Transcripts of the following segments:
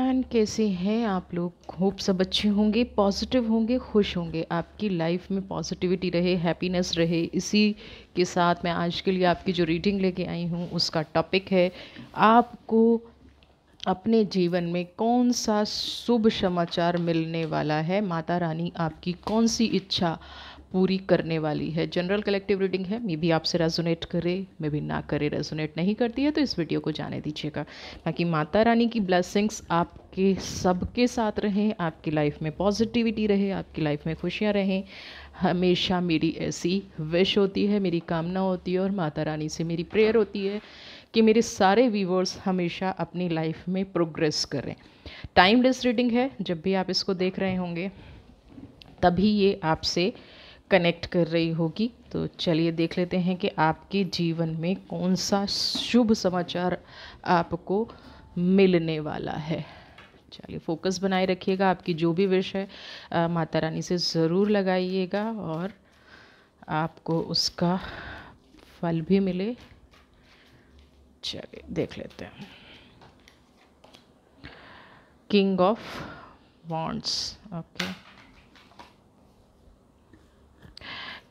and कैसे हैं आप लोग होप सब अच्छे होंगे पॉजिटिव होंगे खुश होंगे आपकी लाइफ में पॉजिटिविटी रहे हैप्पीनेस रहे इसी के साथ मैं आज के लिए आपकी जो रीडिंग लेके आई हूँ उसका टॉपिक है आपको अपने जीवन में कौन सा शुभ समाचार मिलने वाला है माता रानी आपकी कौन सी इच्छा पूरी करने वाली है जनरल कलेक्टिव रीडिंग है मे भी आपसे रेजोनेट करे मे भी ना करे रेजोनेट नहीं करती है तो इस वीडियो को जाने दीजिएगा ताकि माता रानी की ब्लेसिंग्स आपके सबके साथ रहें आपकी लाइफ में पॉजिटिविटी रहे आपकी लाइफ में खुशियाँ रहें हमेशा मेरी ऐसी विश होती है मेरी कामना होती है और माता रानी से मेरी प्रेयर होती है कि मेरे सारे व्यूवर्स हमेशा अपनी लाइफ में प्रोग्रेस करें टाइमलेस रीडिंग है जब भी आप इसको देख रहे होंगे तभी ये आपसे कनेक्ट कर रही होगी तो चलिए देख लेते हैं कि आपके जीवन में कौन सा शुभ समाचार आपको मिलने वाला है चलिए फोकस बनाए रखिएगा आपकी जो भी विश है माता रानी से ज़रूर लगाइएगा और आपको उसका फल भी मिले चलिए देख लेते हैं king of wands okay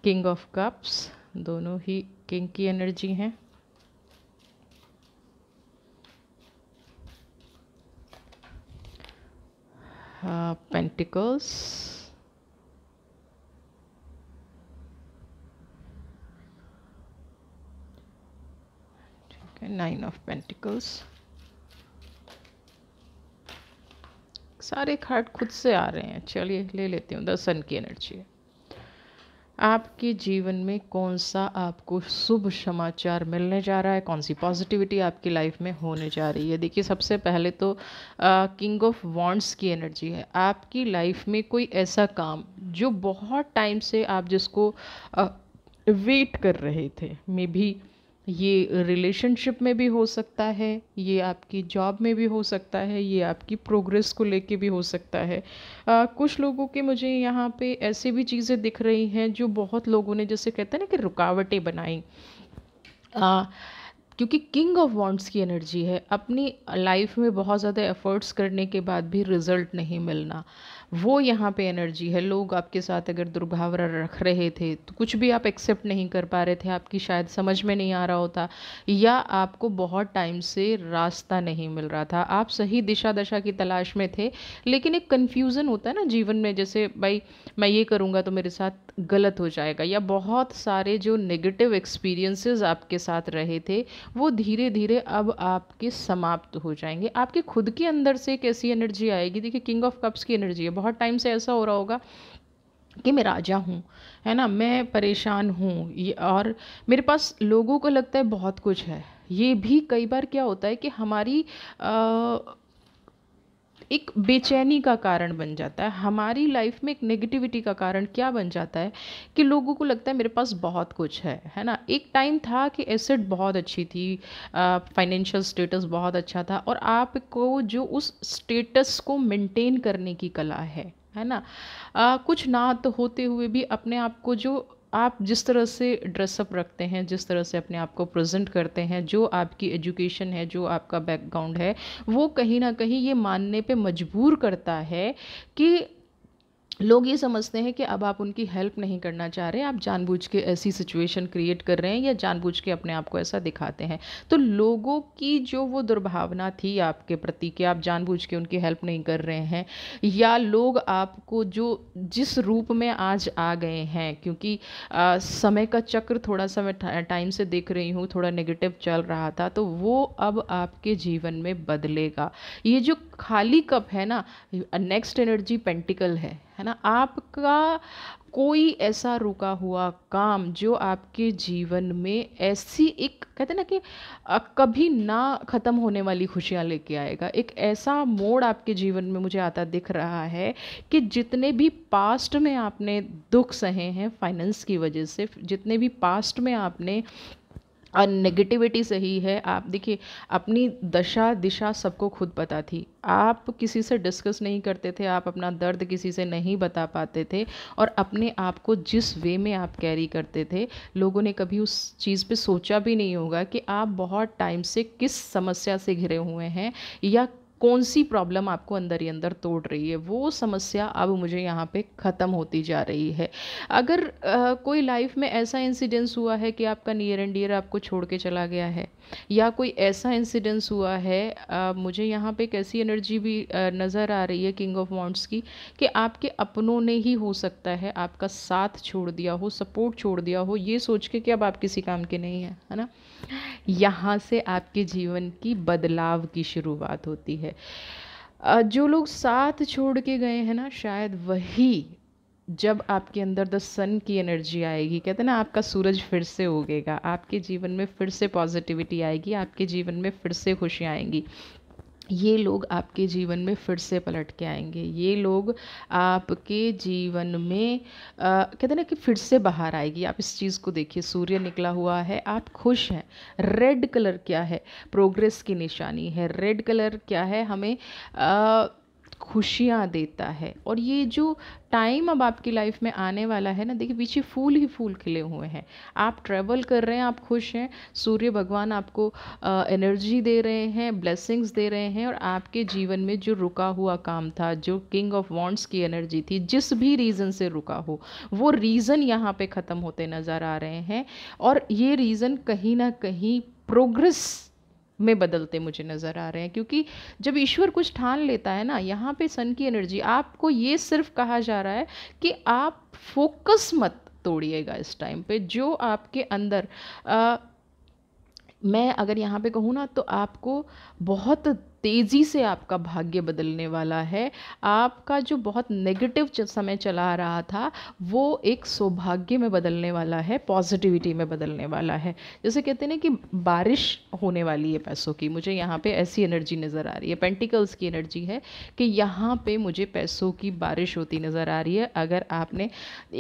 king of cups दोनों ही किंग की एनर्जी हैं पेंटिकल्स हाँ, ठीक है नाइन ऑफ पेंटिकल्स सारे खाट खुद से आ रहे हैं चलिए ले लेती हूँ द सन की एनर्जी है आपके जीवन में कौन सा आपको शुभ समाचार मिलने जा रहा है कौन सी पॉजिटिविटी आपकी लाइफ में होने जा रही है देखिए सबसे पहले तो किंग ऑफ वॉन्ट्स की एनर्जी है आपकी लाइफ में कोई ऐसा काम जो बहुत टाइम से आप जिसको वेट कर रहे थे मे भी ये रिलेशनशिप में भी हो सकता है ये आपकी जॉब में भी हो सकता है ये आपकी प्रोग्रेस को लेके भी हो सकता है आ, कुछ लोगों के मुझे यहाँ पे ऐसे भी चीज़ें दिख रही हैं जो बहुत लोगों ने जैसे कहते हैं ना कि रुकावटें बनाई क्योंकि किंग ऑफ वॉन्ट्स की एनर्जी है अपनी लाइफ में बहुत ज़्यादा एफर्ट्स करने के बाद भी रिजल्ट नहीं मिलना वो यहाँ पे एनर्जी है लोग आपके साथ अगर दुर्भावना रख रहे थे तो कुछ भी आप एक्सेप्ट नहीं कर पा रहे थे आपकी शायद समझ में नहीं आ रहा होता या आपको बहुत टाइम से रास्ता नहीं मिल रहा था आप सही दिशा दशा की तलाश में थे लेकिन एक कन्फ्यूज़न होता है ना जीवन में जैसे भाई मैं ये करूँगा तो मेरे साथ गलत हो जाएगा या बहुत सारे जो नेगेटिव एक्सपीरियंसेस आपके साथ रहे थे वो धीरे धीरे अब आपके समाप्त हो जाएंगे आपके खुद के अंदर से एक ऐसी एनर्जी आएगी देखिए किंग ऑफ कप्स की एनर्जी है बहुत टाइम से ऐसा हो रहा होगा कि मैं राजा हूँ है ना मैं परेशान हूँ और मेरे पास लोगों को लगता है बहुत कुछ है ये भी कई बार क्या होता है कि हमारी आ, एक बेचैनी का कारण बन जाता है हमारी लाइफ में एक नेगेटिविटी का कारण क्या बन जाता है कि लोगों को लगता है मेरे पास बहुत कुछ है है ना एक टाइम था कि एसेट बहुत अच्छी थी फाइनेंशियल स्टेटस बहुत अच्छा था और आपको जो उस स्टेटस को मेंटेन करने की कला है है ना आ, कुछ ना तो होते हुए भी अपने आप को जो आप जिस तरह से ड्रेसअप रखते हैं जिस तरह से अपने आप को प्रेजेंट करते हैं जो आपकी एजुकेशन है जो आपका बैकग्राउंड है वो कहीं ना कहीं ये मानने पे मजबूर करता है कि लोग ये समझते हैं कि अब आप उनकी हेल्प नहीं करना चाह रहे आप जानबूझ के ऐसी सिचुएशन क्रिएट कर रहे हैं या जानबूझ के अपने आप को ऐसा दिखाते हैं तो लोगों की जो वो दुर्भावना थी आपके प्रति कि आप जानबूझ के उनकी हेल्प नहीं कर रहे हैं या लोग आपको जो जिस रूप में आज आ गए हैं क्योंकि आ, समय का चक्र थोड़ा सा मैं टाइम से देख रही हूँ थोड़ा नेगेटिव चल रहा था तो वो अब आपके जीवन में बदलेगा ये जो खाली कप है ना नेक्स्ट एनर्जी पेंटिकल है है ना आपका कोई ऐसा रुका हुआ काम जो आपके जीवन में ऐसी एक कहते ना कि कभी ना ख़त्म होने वाली खुशियाँ लेके आएगा एक ऐसा मोड़ आपके जीवन में मुझे आता दिख रहा है कि जितने भी पास्ट में आपने दुख सहे हैं फाइनेंस की वजह से जितने भी पास्ट में आपने और नेगेटिविटी से ही है आप देखिए अपनी दशा दिशा सबको खुद पता थी आप किसी से डिस्कस नहीं करते थे आप अपना दर्द किसी से नहीं बता पाते थे और अपने आप को जिस वे में आप कैरी करते थे लोगों ने कभी उस चीज़ पे सोचा भी नहीं होगा कि आप बहुत टाइम से किस समस्या से घिरे हुए हैं या कौन सी प्रॉब्लम आपको अंदर ही अंदर तोड़ रही है वो समस्या अब मुझे यहाँ पे ख़त्म होती जा रही है अगर आ, कोई लाइफ में ऐसा इंसिडेंस हुआ है कि आपका नियर एंड डियर आपको छोड़ के चला गया है या कोई ऐसा इंसिडेंस हुआ है आ, मुझे यहाँ पे एक ऐसी एनर्जी भी नज़र आ रही है किंग ऑफ वॉन्ट्स की कि आपके अपनों ने ही हो सकता है आपका साथ छोड़ दिया हो सपोर्ट छोड़ दिया हो ये सोच के कि अब आप किसी काम के नहीं हैं है ना यहाँ से आपके जीवन की बदलाव की शुरुआत होती है जो लोग साथ छोड़ के गए हैं ना शायद वही जब आपके अंदर द सन की एनर्जी आएगी कहते हैं ना आपका सूरज फिर से उगेगा आपके जीवन में फिर से पॉजिटिविटी आएगी आपके जीवन में फिर से खुशियाँ आएंगी ये लोग आपके जीवन में फिर से पलट के आएंगे ये लोग आपके जीवन में कहते हैं ना कि फिर से बाहर आएगी आप इस चीज़ को देखिए सूर्य निकला हुआ है आप खुश हैं रेड कलर क्या है प्रोग्रेस की निशानी है रेड कलर क्या है हमें आ, खुशियाँ देता है और ये जो टाइम अब आपकी लाइफ में आने वाला है ना देखिए पीछे फूल ही फूल खिले हुए हैं आप ट्रैवल कर रहे हैं आप खुश हैं सूर्य भगवान आपको एनर्जी दे रहे हैं ब्लेसिंग्स दे रहे हैं और आपके जीवन में जो रुका हुआ काम था जो किंग ऑफ वॉन्ट्स की एनर्जी थी जिस भी रीज़न से रुका हो वो रीज़न यहाँ पर ख़त्म होते नज़र आ रहे हैं और ये रीज़न कहीं ना कहीं प्रोग्रेस में बदलते मुझे नज़र आ रहे हैं क्योंकि जब ईश्वर कुछ ठान लेता है ना यहाँ पे सन की एनर्जी आपको ये सिर्फ कहा जा रहा है कि आप फोकस मत तोड़िएगा इस टाइम पे जो आपके अंदर आ, मैं अगर यहाँ पे कहूँ ना तो आपको बहुत तेज़ी से आपका भाग्य बदलने वाला है आपका जो बहुत नेगेटिव समय चला रहा था वो एक सौभाग्य में बदलने वाला है पॉजिटिविटी में बदलने वाला है जैसे कहते हैं कि बारिश होने वाली है पैसों की मुझे यहाँ पे ऐसी एनर्जी नज़र आ रही है पेंटिकल्स की एनर्जी है कि यहाँ पे मुझे पैसों की बारिश होती नज़र आ रही है अगर आपने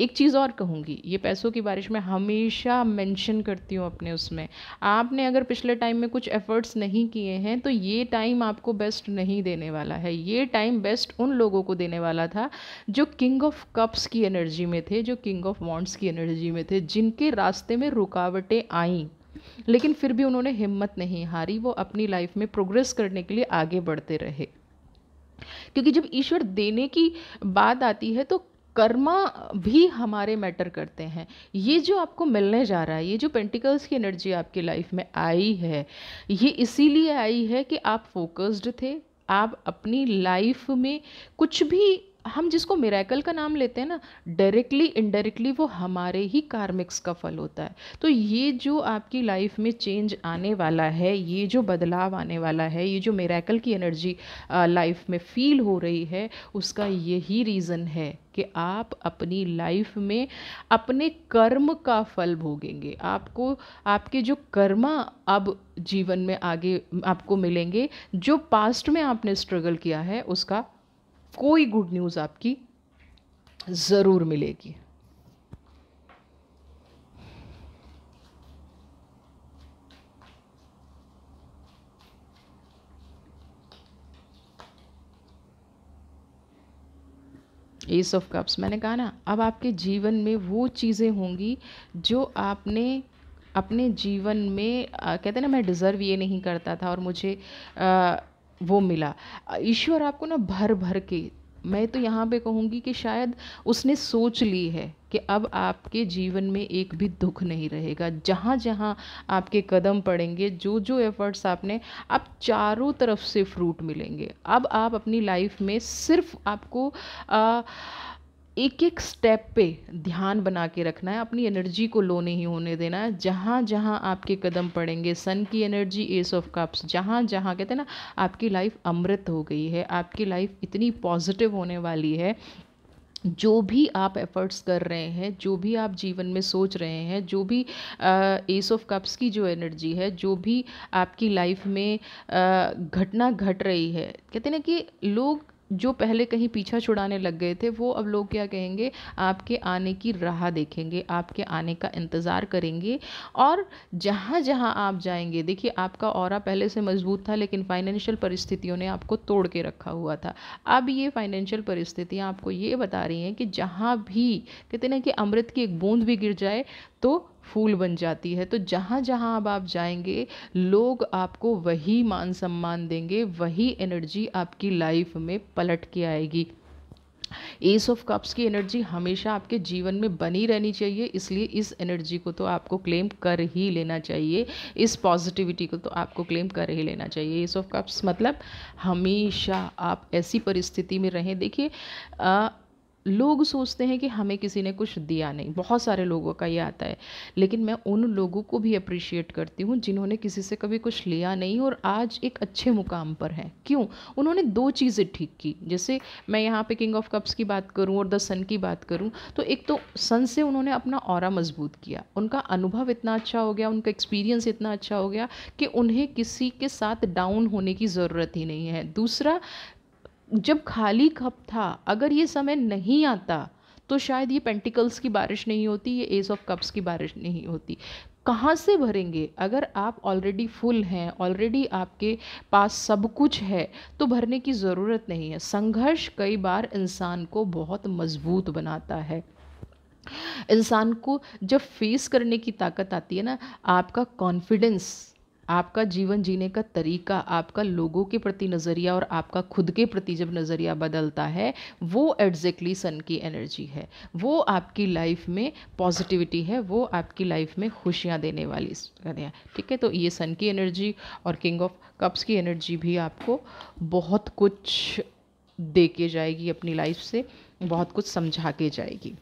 एक चीज़ और कहूँगी ये पैसों की बारिश मैं हमेशा मैंशन करती हूँ अपने उसमें आपने अगर पिछले टाइम में कुछ एफर्ट्स नहीं किए हैं तो ये टाइम आपको बेस्ट नहीं देने वाला है ये टाइम बेस्ट उन लोगों को देने वाला था जो किंग ऑफ कप्स की एनर्जी में थे जो किंग ऑफ वॉन्ट्स की एनर्जी में थे जिनके रास्ते में रुकावटें आईं लेकिन फिर भी उन्होंने हिम्मत नहीं हारी वो अपनी लाइफ में प्रोग्रेस करने के लिए आगे बढ़ते रहे क्योंकि जब ईश्वर देने की बात आती है तो कर्मा भी हमारे मैटर करते हैं ये जो आपको मिलने जा रहा है ये जो पेंटिकल्स की एनर्जी आपकी लाइफ में आई है ये इसीलिए आई है कि आप फोकस्ड थे आप अपनी लाइफ में कुछ भी हम जिसको मेराकल का नाम लेते हैं ना डायरेक्टली इनडायरेक्टली वो हमारे ही कार्मिक्स का फल होता है तो ये जो आपकी लाइफ में चेंज आने वाला है ये जो बदलाव आने वाला है ये जो मेराकल की एनर्जी लाइफ में फील हो रही है उसका यही रीज़न है कि आप अपनी लाइफ में अपने कर्म का फल भोगेंगे आपको आपके जो कर्मा अब जीवन में आगे आपको मिलेंगे जो पास्ट में आपने स्ट्रगल किया है उसका कोई गुड न्यूज़ आपकी ज़रूर मिलेगी एस ऑफ कप्स मैंने कहा ना अब आपके जीवन में वो चीज़ें होंगी जो आपने अपने जीवन में आ, कहते हैं ना मैं डिज़र्व ये नहीं करता था और मुझे आ, वो मिला ईश्वर आपको ना भर भर के मैं तो यहाँ पे कहूँगी कि शायद उसने सोच ली है कि अब आपके जीवन में एक भी दुख नहीं रहेगा जहाँ जहाँ आपके कदम पड़ेंगे जो जो एफर्ट्स आपने आप चारों तरफ से फ्रूट मिलेंगे अब आप अपनी लाइफ में सिर्फ आपको आ, एक एक स्टेप पे ध्यान बना के रखना है अपनी एनर्जी को लो नहीं होने देना है जहाँ जहाँ आपके कदम पड़ेंगे सन की एनर्जी एस ऑफ कप्स जहाँ जहाँ कहते हैं ना आपकी लाइफ अमृत हो गई है आपकी लाइफ इतनी पॉजिटिव होने वाली है जो भी आप एफर्ट्स कर रहे हैं जो भी आप जीवन में सोच रहे हैं जो भी एस ऑफ कप्स की जो एनर्जी है जो भी आपकी लाइफ में घटना घट रही है कहते हैं ना कि लोग जो पहले कहीं पीछा छुड़ाने लग गए थे वो अब लोग क्या कहेंगे आपके आने की राह देखेंगे आपके आने का इंतज़ार करेंगे और जहाँ जहाँ आप जाएंगे देखिए आपका और पहले से मजबूत था लेकिन फाइनेंशियल परिस्थितियों ने आपको तोड़ के रखा हुआ था अब ये फाइनेंशियल परिस्थितियाँ आपको ये बता रही हैं कि जहाँ भी कहते ना कि अमृत की एक बूंद भी गिर जाए तो फूल बन जाती है तो जहाँ जहाँ अब आप जाएंगे लोग आपको वही मान सम्मान देंगे वही एनर्जी आपकी लाइफ में पलट के आएगी एस ऑफ कप्स की एनर्जी हमेशा आपके जीवन में बनी रहनी चाहिए इसलिए इस एनर्जी को तो आपको क्लेम कर ही लेना चाहिए इस पॉजिटिविटी को तो आपको क्लेम कर ही लेना चाहिए एस ऑफ कप्स मतलब हमेशा आप ऐसी परिस्थिति में रहें देखिए लोग सोचते हैं कि हमें किसी ने कुछ दिया नहीं बहुत सारे लोगों का ये आता है लेकिन मैं उन लोगों को भी अप्रिशिएट करती हूँ जिन्होंने किसी से कभी कुछ लिया नहीं और आज एक अच्छे मुकाम पर है क्यों उन्होंने दो चीज़ें ठीक की जैसे मैं यहाँ पे किंग ऑफ कप्स की बात करूँ और द सन की बात करूँ तो एक तो सन से उन्होंने अपना और मजबूत किया उनका अनुभव इतना अच्छा हो गया उनका एक्सपीरियंस इतना अच्छा हो गया कि उन्हें किसी के साथ डाउन होने की ज़रूरत ही नहीं है दूसरा जब खाली कप था अगर ये समय नहीं आता तो शायद ये पेंटिकल्स की बारिश नहीं होती ये एस ऑफ कप्स की बारिश नहीं होती कहाँ से भरेंगे अगर आप ऑलरेडी फुल हैं ऑलरेडी आपके पास सब कुछ है तो भरने की ज़रूरत नहीं है संघर्ष कई बार इंसान को बहुत मजबूत बनाता है इंसान को जब फेस करने की ताकत आती है ना आपका कॉन्फिडेंस आपका जीवन जीने का तरीका आपका लोगों के प्रति नज़रिया और आपका खुद के प्रति जब नज़रिया बदलता है वो एग्जैक्टली सन की एनर्जी है वो आपकी लाइफ में पॉजिटिविटी है वो आपकी लाइफ में खुशियाँ देने वाली है ठीक है तो ये सन की एनर्जी और किंग ऑफ कप्स की एनर्जी भी आपको बहुत कुछ दे के जाएगी अपनी लाइफ से बहुत कुछ समझा के जाएगी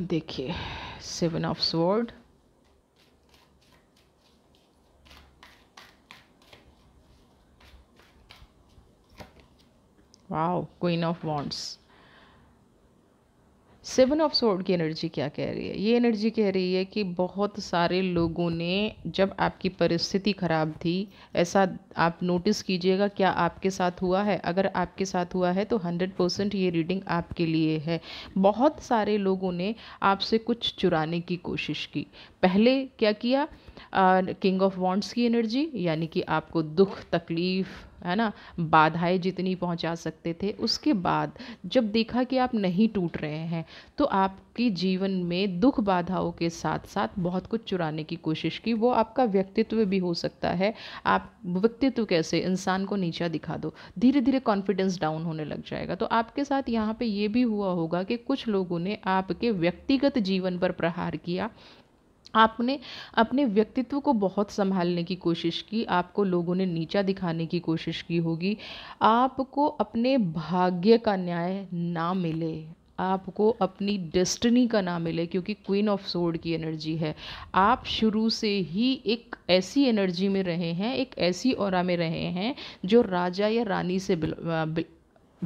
देखिए seven of sword wow queen of wands seven of sword की एनर्जी क्या कह रही है ये एनर्जी कह रही है कि बहुत सारे लोगों ने जब आपकी परिस्थिति ख़राब थी ऐसा आप नोटिस कीजिएगा क्या आपके साथ हुआ है अगर आपके साथ हुआ है तो हंड्रेड परसेंट ये रीडिंग आपके लिए है बहुत सारे लोगों ने आपसे कुछ चुराने की कोशिश की पहले क्या किया किंग ऑफ वॉन्ट्स की एनर्जी यानी कि आपको दुख तकलीफ़ है ना बाधाएं जितनी पहुंचा सकते थे उसके बाद जब देखा कि आप नहीं टूट रहे हैं तो आपकी जीवन में दुख बाधाओं के साथ साथ बहुत कुछ चुराने की कोशिश की वो आपका व्यक्तित्व भी हो सकता है आप व्यक्तित्व कैसे इंसान को नीचा दिखा दो धीरे धीरे कॉन्फिडेंस डाउन होने लग जाएगा तो आपके साथ यहाँ पे ये भी हुआ होगा कि कुछ लोगों ने आपके व्यक्तिगत जीवन पर प्रहार किया आपने अपने व्यक्तित्व को बहुत संभालने की कोशिश की आपको लोगों ने नीचा दिखाने की कोशिश की होगी आपको अपने भाग्य का न्याय ना मिले आपको अपनी डेस्टिनी का ना मिले क्योंकि क्वीन ऑफ सोर्ड की एनर्जी है आप शुरू से ही एक ऐसी एनर्जी में रहे हैं एक ऐसी और में रहे हैं जो राजा या रानी से बिल, बिल,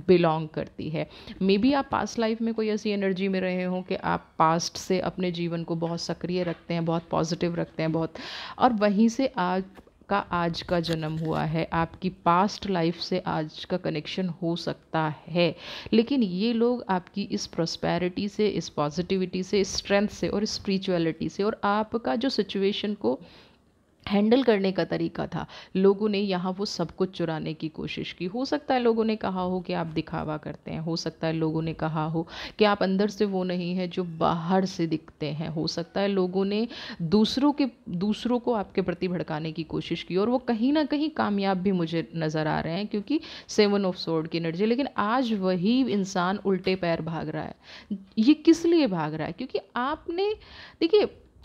बिलोंग करती है मे बी आप पास्ट लाइफ में कोई ऐसी एनर्जी में रहे हों कि आप पास्ट से अपने जीवन को बहुत सक्रिय रखते हैं बहुत पॉजिटिव रखते हैं बहुत और वहीं से आज का आज का जन्म हुआ है आपकी पास्ट लाइफ से आज का कनेक्शन हो सकता है लेकिन ये लोग आपकी इस प्रोस्पैरिटी से इस पॉजिटिविटी से इस स्ट्रेंथ से और स्पिरिचुअलिटी से और आपका जो सिचुएशन को हैंडल करने का तरीका था लोगों ने यहाँ वो सब कुछ चुराने की कोशिश की हो सकता है लोगों ने कहा हो कि आप दिखावा करते हैं हो सकता है लोगों ने कहा हो कि आप अंदर से वो नहीं हैं जो बाहर से दिखते हैं हो सकता है लोगों ने दूसरों के दूसरों को आपके प्रति भड़काने की कोशिश की और वो कहीं ना कहीं कामयाब भी मुझे नज़र आ रहे हैं क्योंकि सेवन ऑफ सोर्ड की एनर्जी लेकिन आज वही इंसान उल्टे पैर भाग रहा है ये किस लिए भाग रहा है क्योंकि आपने देखिए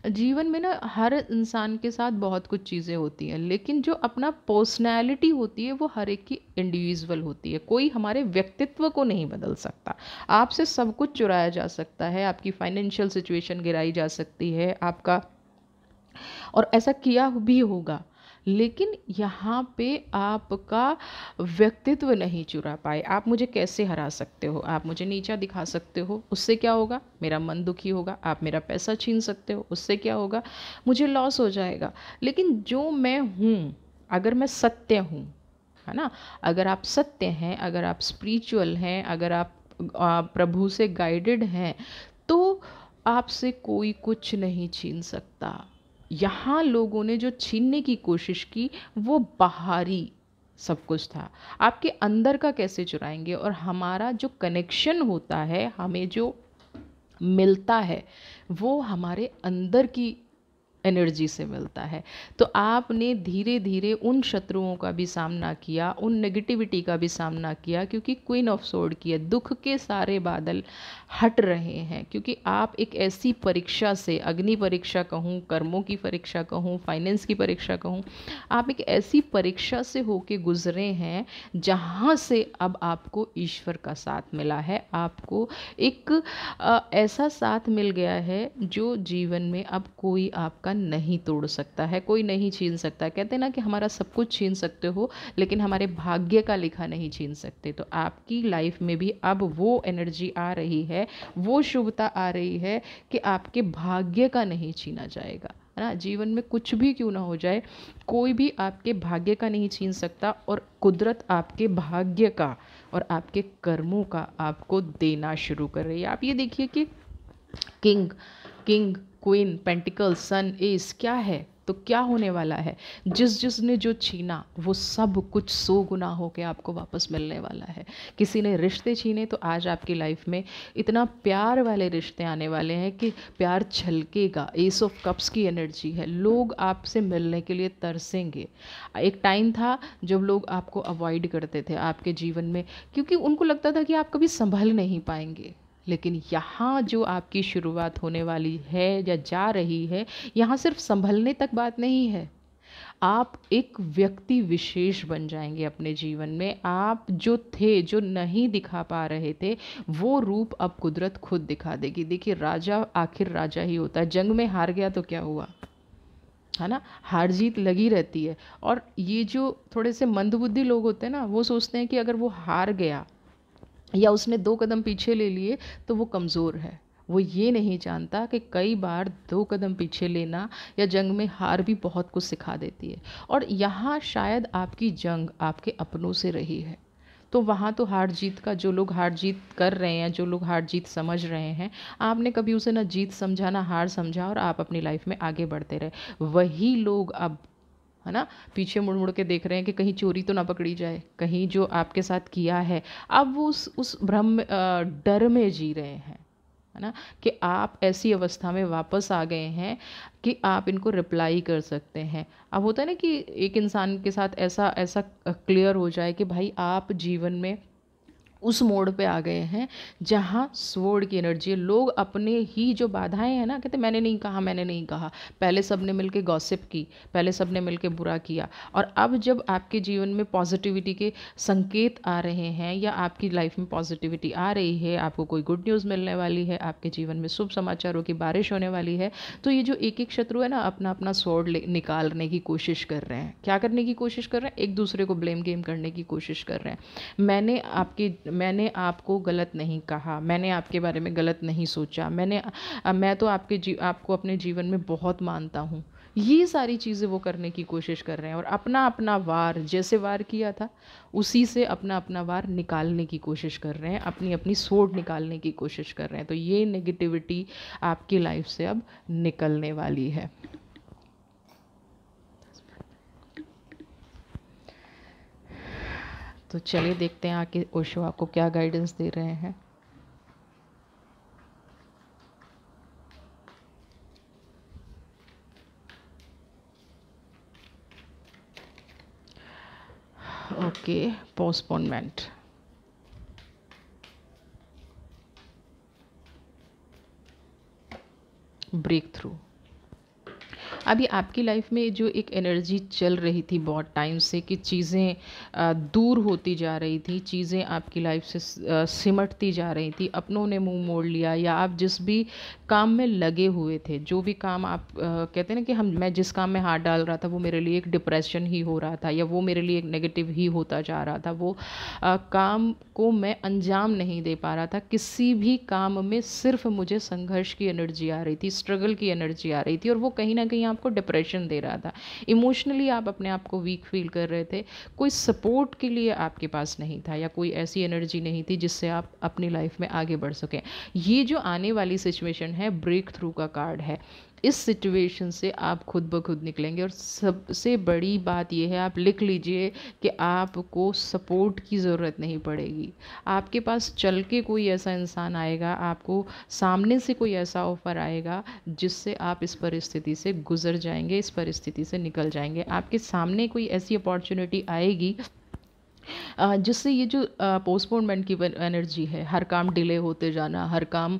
जीवन में ना हर इंसान के साथ बहुत कुछ चीज़ें होती हैं लेकिन जो अपना पर्सनैलिटी होती है वो हर एक की इंडिविजुअल होती है कोई हमारे व्यक्तित्व को नहीं बदल सकता आपसे सब कुछ चुराया जा सकता है आपकी फाइनेंशियल सिचुएशन गिराई जा सकती है आपका और ऐसा किया भी होगा लेकिन यहाँ पे आपका व्यक्तित्व नहीं चुरा पाए आप मुझे कैसे हरा सकते हो आप मुझे नीचा दिखा सकते हो उससे क्या होगा मेरा मन दुखी होगा आप मेरा पैसा छीन सकते हो उससे क्या होगा मुझे लॉस हो जाएगा लेकिन जो मैं हूँ अगर मैं सत्य हूँ है ना अगर आप सत्य हैं अगर आप स्पिरिचुअल हैं अगर आप प्रभु से गाइडेड हैं तो आपसे कोई कुछ नहीं छीन सकता यहाँ लोगों ने जो छीनने की कोशिश की वो बाहरी सब कुछ था आपके अंदर का कैसे चुराएंगे और हमारा जो कनेक्शन होता है हमें जो मिलता है वो हमारे अंदर की एनर्जी से मिलता है तो आपने धीरे धीरे उन शत्रुओं का भी सामना किया उन नेगेटिविटी का भी सामना किया क्योंकि क्वीन ऑफ सोर्ड की है दुख के सारे बादल हट रहे हैं क्योंकि आप एक ऐसी परीक्षा से अग्नि परीक्षा कहूँ कर्मों की परीक्षा कहूँ फाइनेंस की परीक्षा कहूँ आप एक ऐसी परीक्षा से होके गुजरे हैं जहाँ से अब आपको ईश्वर का साथ मिला है आपको एक ऐसा साथ मिल गया है जो जीवन में अब कोई आपका का नहीं तोड़ सकता है कोई नहीं छीन सकता कहते ना कि हमारा सब कुछ छीन सकते हो लेकिन हमारे भाग्य का लिखा नहीं छीन सकते तो आपकी लाइफ में भी अब वो एनर्जी आ रही है वो शुभता आ रही है कि आपके भाग्य का नहीं छीना जाएगा है ना जीवन में कुछ भी क्यों ना हो जाए कोई भी आपके भाग्य का नहीं छीन सकता और कुदरत आपके भाग्य का और आपके कर्मों का आपको देना शुरू कर रही है आप ये देखिए कि king king queen pentacle sun ace क्या है तो क्या होने वाला है जिस जिसने जो छीना वो सब कुछ सो गुना होकर आपको वापस मिलने वाला है किसी ने रिश्ते छीने तो आज आपकी लाइफ में इतना प्यार वाले रिश्ते आने वाले हैं कि प्यार छलकेगा एस ऑफ कप्स की एनर्जी है लोग आपसे मिलने के लिए तरसेंगे एक टाइम था जब लोग आपको अवॉइड करते थे आपके जीवन में क्योंकि उनको लगता था कि आप कभी संभल नहीं पाएंगे लेकिन यहाँ जो आपकी शुरुआत होने वाली है या जा रही है यहाँ सिर्फ संभलने तक बात नहीं है आप एक व्यक्ति विशेष बन जाएंगे अपने जीवन में आप जो थे जो नहीं दिखा पा रहे थे वो रूप अब कुदरत खुद दिखा देगी देखिए राजा आखिर राजा ही होता है जंग में हार गया तो क्या हुआ है ना हार जीत लगी रहती है और ये जो थोड़े से मंदबुद्धि लोग होते हैं ना वो सोचते हैं कि अगर वो हार गया या उसने दो कदम पीछे ले लिए तो वो कमज़ोर है वो ये नहीं जानता कि कई बार दो कदम पीछे लेना या जंग में हार भी बहुत कुछ सिखा देती है और यहाँ शायद आपकी जंग आपके अपनों से रही है तो वहाँ तो हार जीत का जो लोग हार जीत कर रहे हैं जो लोग हार जीत समझ रहे हैं आपने कभी उसे ना जीत समझा ना हार समझा और आप अपनी लाइफ में आगे बढ़ते रहे वही लोग अब है ना पीछे मुड़ मुड़ के देख रहे हैं कि कहीं चोरी तो ना पकड़ी जाए कहीं जो आपके साथ किया है अब वो उस उस भ्रम डर में जी रहे हैं है ना कि आप ऐसी अवस्था में वापस आ गए हैं कि आप इनको रिप्लाई कर सकते हैं अब होता है ना कि एक इंसान के साथ ऐसा ऐसा क्लियर हो जाए कि भाई आप जीवन में उस मोड़ पे आ गए हैं जहाँ स्वोर्ड की एनर्जी है लोग अपने ही जो बाधाएं हैं ना कहते मैंने नहीं कहा मैंने नहीं कहा पहले सब ने मिल के गॉसिप की पहले सब ने मिल के बुरा किया और अब जब आपके जीवन में पॉजिटिविटी के संकेत आ रहे हैं या आपकी लाइफ में पॉजिटिविटी आ रही है आपको कोई गुड न्यूज़ मिलने वाली है आपके जीवन में शुभ समाचारों की बारिश होने वाली है तो ये जो एक एक शत्रु है ना अपना अपना स्वर्ड निकालने की कोशिश कर रहे हैं क्या करने की कोशिश कर रहे हैं एक दूसरे को ब्लेम गेम करने की कोशिश कर रहे हैं मैंने आपके मैंने आपको गलत नहीं कहा मैंने आपके बारे में गलत नहीं सोचा मैंने मैं तो आपके जी आपको अपने जीवन में बहुत मानता हूँ ये सारी चीज़ें वो करने की कोशिश कर रहे हैं और अपना अपना वार जैसे वार किया था उसी से अपना अपना वार निकालने की कोशिश कर रहे हैं अपनी अपनी सोट निकालने की कोशिश कर रहे हैं तो ये नेगेटिविटी आपकी लाइफ से अब निकलने वाली है तो चलिए देखते हैं आके ओशो आपको क्या गाइडेंस दे रहे हैं ओके पोस्टपोनमेंट ब्रेक थ्रू अभी आपकी लाइफ में जो एक एनर्जी चल रही थी बहुत टाइम से कि चीज़ें दूर होती जा रही थी चीज़ें आपकी लाइफ से सिमटती जा रही थी अपनों ने मुंह मोड़ लिया या आप जिस भी काम में लगे हुए थे जो भी काम आप कहते हैं ना कि हम मैं जिस काम में हाथ डाल रहा था वो मेरे लिए एक डिप्रेशन ही हो रहा था या वो मेरे लिए एक नेगेटिव ही होता जा रहा था वो काम को मैं अंजाम नहीं दे पा रहा था किसी भी काम में सिर्फ मुझे संघर्ष की एनर्जी आ रही थी स्ट्रगल की एनर्जी आ रही थी और वो कहीं ना कहीं आप आपको डिप्रेशन दे रहा था इमोशनली आप अपने आप को वीक फील कर रहे थे कोई सपोर्ट के लिए आपके पास नहीं था या कोई ऐसी एनर्जी नहीं थी जिससे आप अपनी लाइफ में आगे बढ़ सकें ये जो आने वाली सिचुएशन है ब्रेक थ्रू का कार्ड है इस सिचुएशन से आप खुद ब खुद निकलेंगे और सबसे बड़ी बात यह है आप लिख लीजिए कि आपको सपोर्ट की ज़रूरत नहीं पड़ेगी आपके पास चल के कोई ऐसा इंसान आएगा आपको सामने से कोई ऐसा ऑफ़र आएगा जिससे आप इस परिस्थिति से गुजर जाएंगे इस परिस्थिति से निकल जाएंगे आपके सामने कोई ऐसी अपॉर्चुनिटी आएगी जिससे ये जो पोस्टपोनमेंट की एनर्जी है हर काम डिले होते जाना हर काम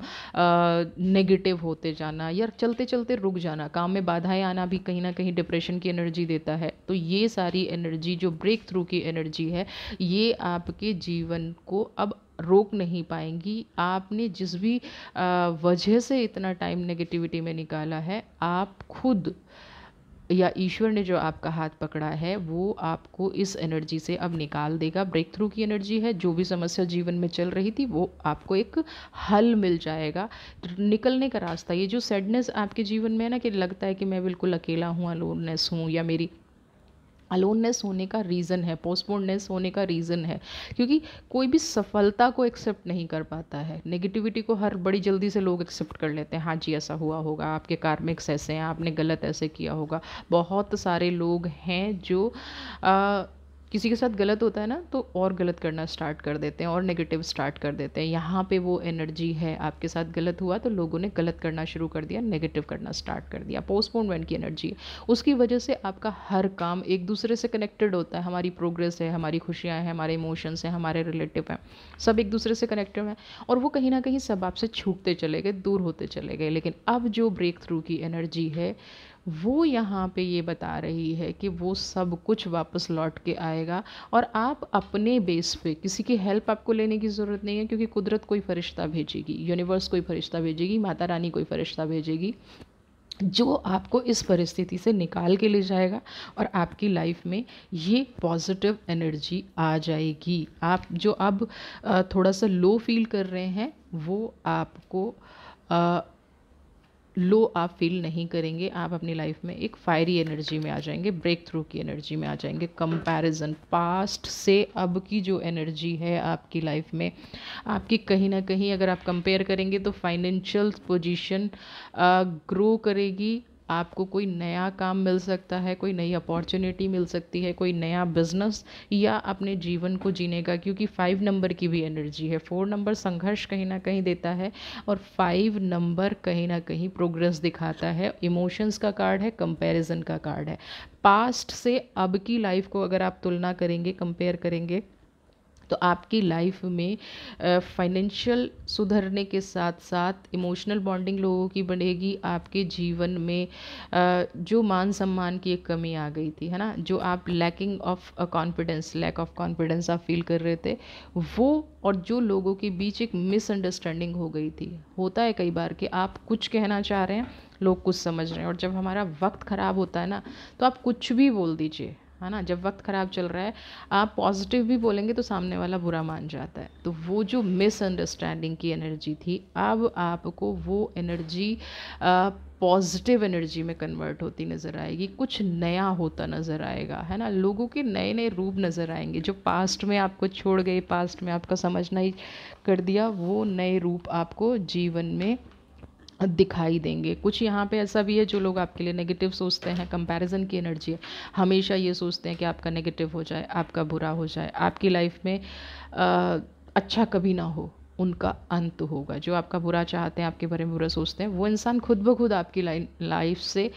नेगेटिव होते जाना या चलते चलते रुक जाना काम में बाधाएं आना भी कहीं ना कहीं डिप्रेशन की एनर्जी देता है तो ये सारी एनर्जी जो ब्रेक थ्रू की एनर्जी है ये आपके जीवन को अब रोक नहीं पाएंगी आपने जिस भी वजह से इतना टाइम नेगेटिविटी में निकाला है आप खुद या ईश्वर ने जो आपका हाथ पकड़ा है वो आपको इस एनर्जी से अब निकाल देगा ब्रेक थ्रू की एनर्जी है जो भी समस्या जीवन में चल रही थी वो आपको एक हल मिल जाएगा निकलने का रास्ता ये जो सैडनेस आपके जीवन में है ना कि लगता है कि मैं बिल्कुल अकेला हूँ अलोननेस हूँ या मेरी अलोननेस होने का रीज़न है पोस्टपोननेस होने का रीज़न है क्योंकि कोई भी सफलता को एक्सेप्ट नहीं कर पाता है नेगेटिविटी को हर बड़ी जल्दी से लोग एक्सेप्ट कर लेते हैं हाँ जी ऐसा हुआ होगा आपके कार्मिक्स ऐसे हैं आपने गलत ऐसे किया होगा बहुत सारे लोग हैं जो आ, किसी के साथ गलत होता है ना तो और गलत करना स्टार्ट कर देते हैं और नेगेटिव स्टार्ट कर देते हैं यहाँ पे वो एनर्जी है आपके साथ गलत हुआ तो लोगों ने गलत करना शुरू कर दिया नेगेटिव करना स्टार्ट कर दिया पोस्टपोनमेंट की एनर्जी है उसकी वजह से आपका हर काम एक दूसरे से कनेक्टेड होता है हमारी प्रोग्रेस है हमारी खुशियाँ हैं हमारे इमोशंस हैं हमारे रिलेटिव हैं सब एक दूसरे से कनेक्टेड हैं और वो कहीं ना कहीं सब आपसे छूटते चले गए दूर होते चले गए लेकिन अब जो ब्रेक थ्रू की एनर्जी है वो यहाँ पे ये बता रही है कि वो सब कुछ वापस लौट के आएगा और आप अपने बेस पे किसी की हेल्प आपको लेने की ज़रूरत नहीं है क्योंकि कुदरत कोई फरिश्ता भेजेगी यूनिवर्स कोई फरिश्ता भेजेगी माता रानी कोई फरिश्ता भेजेगी जो आपको इस परिस्थिति से निकाल के ले जाएगा और आपकी लाइफ में ये पॉजिटिव एनर्जी आ जाएगी आप जो अब थोड़ा सा लो फील कर रहे हैं वो आपको लो आप फील नहीं करेंगे आप अपनी लाइफ में एक फायरी एनर्जी में आ जाएंगे ब्रेक थ्रू की एनर्जी में आ जाएंगे कंपैरिजन पास्ट से अब की जो एनर्जी है आपकी लाइफ में आपकी कहीं ना कहीं अगर आप कंपेयर करेंगे तो फाइनेंशियल पोजीशन ग्रो करेगी आपको कोई नया काम मिल सकता है कोई नई अपॉर्चुनिटी मिल सकती है कोई नया बिजनेस या अपने जीवन को जीने का क्योंकि फाइव नंबर की भी एनर्जी है फोर नंबर संघर्ष कहीं ना कहीं देता है और फाइव नंबर कहीं ना कहीं प्रोग्रेस दिखाता है इमोशंस का कार्ड है कंपेरिजन का कार्ड है पास्ट से अब की लाइफ को अगर आप तुलना करेंगे कंपेयर करेंगे तो आपकी लाइफ में फाइनेंशियल सुधरने के साथ साथ इमोशनल बॉन्डिंग लोगों की बढ़ेगी आपके जीवन में जो मान सम्मान की एक कमी आ गई थी है ना जो आप lacking of confidence lack of confidence आप फील कर रहे थे वो और जो लोगों के बीच एक मिसअंडरस्टैंडिंग हो गई थी होता है कई बार कि आप कुछ कहना चाह रहे हैं लोग कुछ समझ रहे हैं और जब हमारा वक्त ख़राब होता है ना तो आप कुछ भी बोल दीजिए है ना जब वक्त ख़राब चल रहा है आप पॉजिटिव भी बोलेंगे तो सामने वाला बुरा मान जाता है तो वो जो मिसअंडरस्टैंडिंग की एनर्जी थी अब आपको वो एनर्जी पॉजिटिव एनर्जी में कन्वर्ट होती नज़र आएगी कुछ नया होता नज़र आएगा है ना लोगों के नए नए रूप नज़र आएंगे जो पास्ट में आपको छोड़ गए पास्ट में आपका समझना ही कर दिया वो नए रूप आपको जीवन में दिखाई देंगे कुछ यहाँ पे ऐसा भी है जो लोग आपके लिए नेगेटिव सोचते हैं कंपैरिजन की एनर्जी है हमेशा ये सोचते हैं कि आपका नेगेटिव हो जाए आपका बुरा हो जाए आपकी लाइफ में आ, अच्छा कभी ना हो उनका अंत होगा जो आपका बुरा चाहते हैं आपके बारे में बुरा सोचते हैं वो इंसान खुद ब खुद आपकी लाइफ से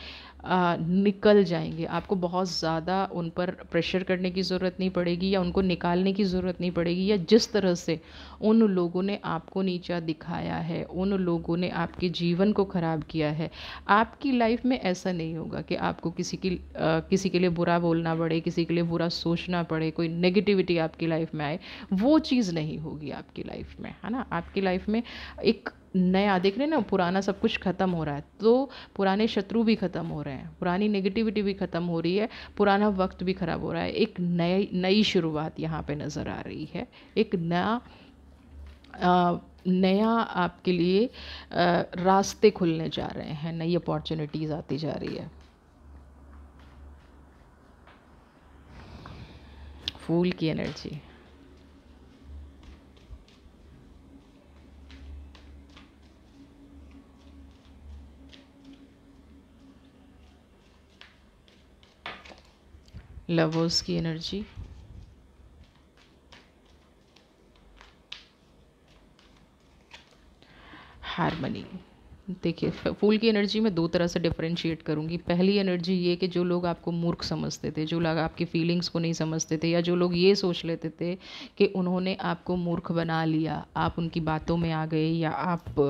निकल जाएंगे आपको बहुत ज़्यादा उन पर प्रेशर करने की ज़रूरत नहीं पड़ेगी या उनको निकालने की ज़रूरत नहीं पड़ेगी या जिस तरह से उन लोगों ने आपको नीचा दिखाया है उन लोगों ने आपके जीवन को ख़राब किया है आपकी लाइफ में ऐसा नहीं होगा कि आपको किसी की आ, किसी के लिए बुरा बोलना पड़े किसी के लिए बुरा सोचना पड़े कोई नेगेटिविटी आपकी लाइफ में आए वो चीज़ नहीं होगी आपकी लाइफ में है ना आपकी लाइफ में एक नया देख रहे हैं ना पुराना सब कुछ ख़त्म हो रहा है तो पुराने शत्रु भी ख़त्म हो रहे हैं पुरानी नेगेटिविटी भी ख़त्म हो रही है पुराना वक्त भी ख़राब हो रहा है एक नई नई शुरुआत यहाँ पे नज़र आ रही है एक नया नया आपके लिए आ, रास्ते खुलने जा रहे हैं नई अपॉर्चुनिटीज़ आती जा रही है फूल की एनर्जी लवर्स की एनर्जी हारमनी देखिए फूल की एनर्जी में दो तरह से डिफ्रेंशिएट करूँगी पहली एनर्जी ये कि जो लोग आपको मूर्ख समझते थे जो लोग आपकी फीलिंग्स को नहीं समझते थे या जो लोग ये सोच लेते थे कि उन्होंने आपको मूर्ख बना लिया आप उनकी बातों में आ गए या आप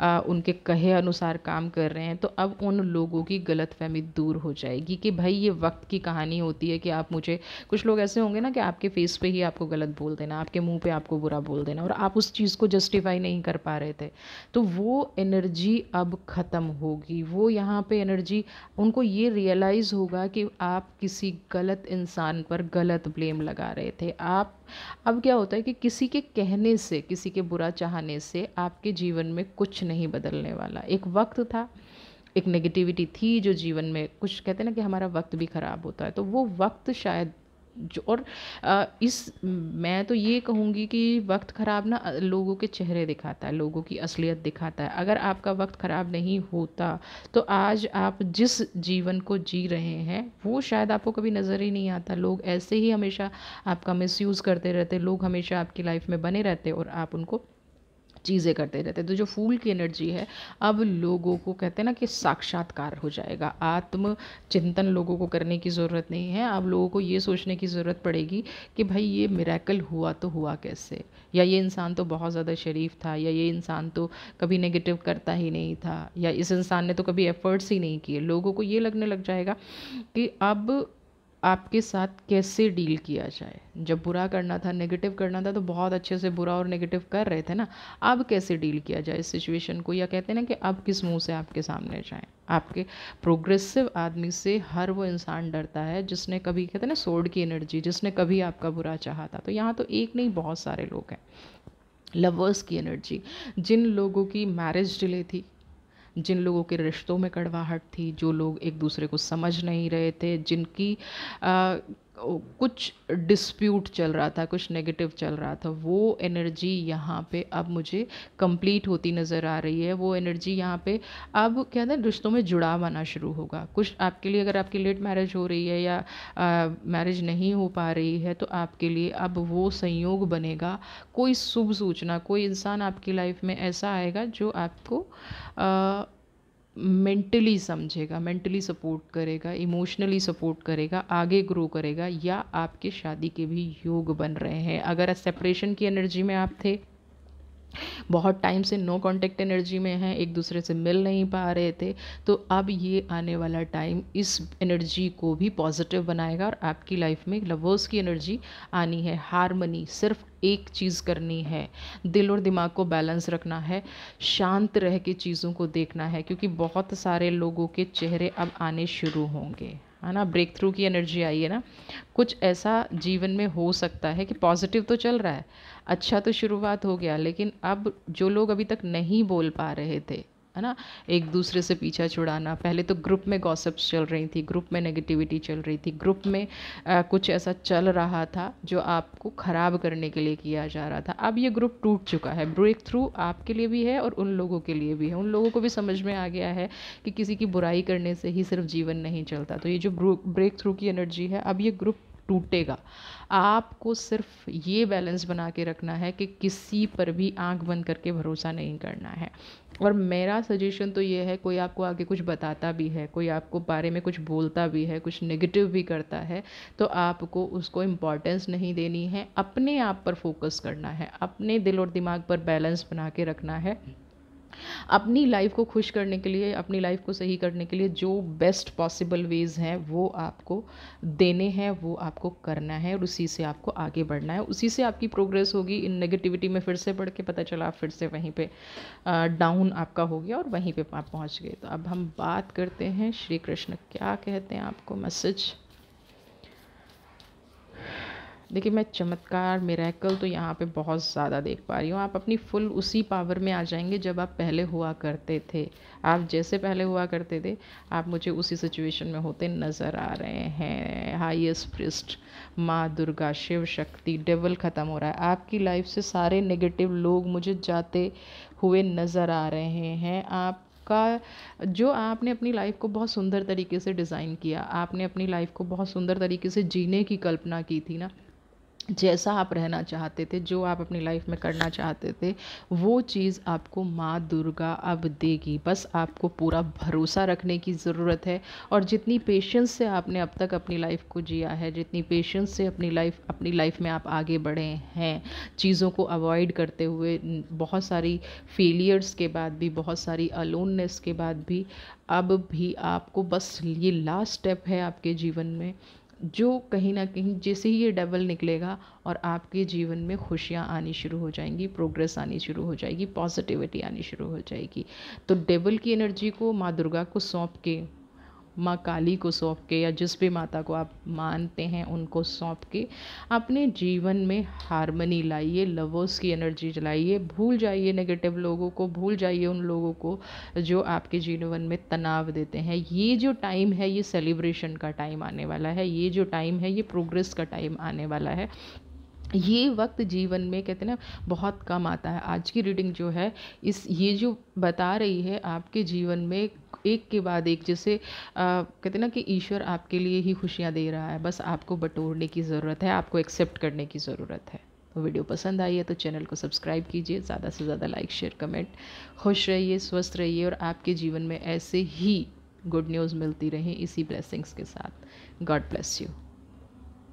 आ, उनके कहे अनुसार काम कर रहे हैं तो अब उन लोगों की गलतफहमी दूर हो जाएगी कि भाई ये वक्त की कहानी होती है कि आप मुझे कुछ लोग ऐसे होंगे ना कि आपके फेस पर ही आपको गलत बोल देना आपके मुँह पर आपको बुरा बोल देना और आप उस चीज़ को जस्टिफाई नहीं कर पा रहे थे तो वो एनर्जी एनर्जी अब ख़त्म होगी वो यहाँ पे एनर्जी उनको ये रियलाइज़ होगा कि आप किसी गलत इंसान पर गलत ब्लेम लगा रहे थे आप अब क्या होता है कि किसी के कहने से किसी के बुरा चाहने से आपके जीवन में कुछ नहीं बदलने वाला एक वक्त था एक नेगेटिविटी थी जो जीवन में कुछ कहते हैं ना कि हमारा वक्त भी ख़राब होता है तो वो वक्त शायद जो और इस मैं तो ये कहूँगी कि वक्त ख़राब ना लोगों के चेहरे दिखाता है लोगों की असलियत दिखाता है अगर आपका वक्त ख़राब नहीं होता तो आज आप जिस जीवन को जी रहे हैं वो शायद आपको कभी नज़र ही नहीं आता लोग ऐसे ही हमेशा आपका मिसयूज़ करते रहते लोग हमेशा आपकी लाइफ में बने रहते और आप उनको चीज़ें करते रहते हैं तो जो फूल की एनर्जी है अब लोगों को कहते हैं ना कि साक्षात्कार हो जाएगा आत्म चिंतन लोगों को करने की ज़रूरत नहीं है अब लोगों को ये सोचने की ज़रूरत पड़ेगी कि भाई ये मेरेकल हुआ तो हुआ कैसे या ये इंसान तो बहुत ज़्यादा शरीफ था या ये इंसान तो कभी नेगेटिव करता ही नहीं था या इस इंसान ने तो कभी एफर्ट्स ही नहीं किए लोगों को ये लगने लग जाएगा कि अब आपके साथ कैसे डील किया जाए जब बुरा करना था नेगेटिव करना था तो बहुत अच्छे से बुरा और नेगेटिव कर रहे थे ना अब कैसे डील किया जाए इस सिचुएशन को या कहते हैं ना कि अब किस मुंह से आपके सामने जाएं आपके प्रोग्रेसिव आदमी से हर वो इंसान डरता है जिसने कभी कहते हैं ना सोड की एनर्जी जिसने कभी आपका बुरा चाहा था तो यहाँ तो एक नहीं बहुत सारे लोग हैं लवर्स की एनर्जी जिन लोगों की मैरिज डिले थी जिन लोगों के रिश्तों में कड़वाहट थी जो लोग एक दूसरे को समझ नहीं रहे थे जिनकी कुछ डिस्प्यूट चल रहा था कुछ नेगेटिव चल रहा था वो एनर्जी यहाँ पे अब मुझे कंप्लीट होती नज़र आ रही है वो एनर्जी यहाँ पे अब क्या है रिश्तों में जुड़ाव आना शुरू होगा कुछ आपके लिए अगर आपकी लेट मैरिज हो रही है या मैरिज नहीं हो पा रही है तो आपके लिए अब वो संयोग बनेगा कोई शुभ सूचना कोई इंसान आपकी लाइफ में ऐसा आएगा जो आपको आ, मेंटली समझेगा मेंटली सपोर्ट करेगा इमोशनली सपोर्ट करेगा आगे ग्रो करेगा या आपके शादी के भी योग बन रहे हैं अगर सेपरेशन की एनर्जी में आप थे बहुत टाइम से नो कांटेक्ट एनर्जी में हैं एक दूसरे से मिल नहीं पा रहे थे तो अब ये आने वाला टाइम इस एनर्जी को भी पॉजिटिव बनाएगा और आपकी लाइफ में लवर्स की एनर्जी आनी है हारमनी सिर्फ एक चीज़ करनी है दिल और दिमाग को बैलेंस रखना है शांत रह के चीज़ों को देखना है क्योंकि बहुत सारे लोगों के चेहरे अब आने शुरू होंगे है ना ब्रेक थ्रू की एनर्जी आई है ना कुछ ऐसा जीवन में हो सकता है कि पॉजिटिव तो चल रहा है अच्छा तो शुरुआत हो गया लेकिन अब जो लोग अभी तक नहीं बोल पा रहे थे है ना एक दूसरे से पीछा छुड़ाना पहले तो ग्रुप में गॉसिप्स चल रही थी ग्रुप में नेगेटिविटी चल रही थी ग्रुप में आ, कुछ ऐसा चल रहा था जो आपको ख़राब करने के लिए किया जा रहा था अब ये ग्रुप टूट चुका है ब्रेक थ्रू आपके लिए भी है और उन लोगों के लिए भी है उन लोगों को भी समझ में आ गया है कि किसी की बुराई करने से ही सिर्फ जीवन नहीं चलता तो ये जो ब्रेक थ्रू की एनर्जी है अब ये ग्रुप टूटेगा आपको सिर्फ ये बैलेंस बना के रखना है कि किसी पर भी आंख बंद करके भरोसा नहीं करना है और मेरा सजेशन तो ये है कोई आपको आगे कुछ बताता भी है कोई आपको बारे में कुछ बोलता भी है कुछ नेगेटिव भी करता है तो आपको उसको इम्पॉर्टेंस नहीं देनी है अपने आप पर फोकस करना है अपने दिल और दिमाग पर बैलेंस बना के रखना है अपनी लाइफ को खुश करने के लिए अपनी लाइफ को सही करने के लिए जो बेस्ट पॉसिबल वेज़ हैं वो आपको देने हैं वो आपको करना है और उसी से आपको आगे बढ़ना है उसी से आपकी प्रोग्रेस होगी इन नेगेटिविटी में फिर से बढ़ के पता चला आप फिर से वहीं पे डाउन आपका हो गया और वहीं पे आप पहुँच गए तो अब हम बात करते हैं श्री कृष्ण क्या कहते हैं आपको मैसेज देखिए मैं चमत्कार मेरेकल तो यहाँ पे बहुत ज़्यादा देख पा रही हूँ आप अपनी फुल उसी पावर में आ जाएंगे जब आप पहले हुआ करते थे आप जैसे पहले हुआ करते थे आप मुझे उसी सिचुएशन में होते नज़र आ रहे हैं हाईएस्ट प्रिस्ट माँ दुर्गा शिव शक्ति डेवल ख़त्म हो रहा है आपकी लाइफ से सारे नेगेटिव लोग मुझे जाते हुए नज़र आ रहे हैं आप का जो आपने अपनी लाइफ को बहुत सुंदर तरीके से डिज़ाइन किया आपने अपनी लाइफ को बहुत सुंदर तरीके से जीने की कल्पना की थी ना जैसा आप रहना चाहते थे जो आप अपनी लाइफ में करना चाहते थे वो चीज़ आपको माँ दुर्गा अब देगी बस आपको पूरा भरोसा रखने की ज़रूरत है और जितनी पेशेंस से आपने अब तक अपनी लाइफ को जिया है जितनी पेशेंस से अपनी लाइफ अपनी लाइफ में आप आगे बढ़े हैं चीज़ों को अवॉइड करते हुए बहुत सारी फेलियर्स के बाद भी बहुत सारी अलोननेस के बाद भी अब भी आपको बस ये लास्ट स्टेप है आपके जीवन में जो कहीं ना कहीं जैसे ही ये डबल निकलेगा और आपके जीवन में खुशियाँ आनी शुरू हो जाएंगी प्रोग्रेस आनी शुरू हो जाएगी पॉजिटिविटी आनी शुरू हो जाएगी तो डेबल की एनर्जी को माँ दुर्गा को सौंप के माँ काली को सौंप के या जिस भी माता को आप मानते हैं उनको सौंप के अपने जीवन में हारमनी लाइए लवर्स की एनर्जी जलाइए भूल जाइए नेगेटिव लोगों को भूल जाइए उन लोगों को जो आपके जीवन में तनाव देते हैं ये जो टाइम है ये सेलिब्रेशन का टाइम आने वाला है ये जो टाइम है ये प्रोग्रेस का टाइम आने वाला है ये वक्त जीवन में कहते हैं ना बहुत कम आता है आज की रीडिंग जो है इस ये जो बता रही है आपके जीवन में एक के बाद एक जैसे कहते ना कि ईश्वर आपके लिए ही खुशियाँ दे रहा है बस आपको बटोरने की ज़रूरत है आपको एक्सेप्ट करने की ज़रूरत है तो वीडियो पसंद आई है तो चैनल को सब्सक्राइब कीजिए ज़्यादा से ज़्यादा लाइक शेयर कमेंट खुश रहिए स्वस्थ रहिए और आपके जीवन में ऐसे ही गुड न्यूज़ मिलती रहें इसी ब्लेसिंग्स के साथ गॉड ब्लेस यू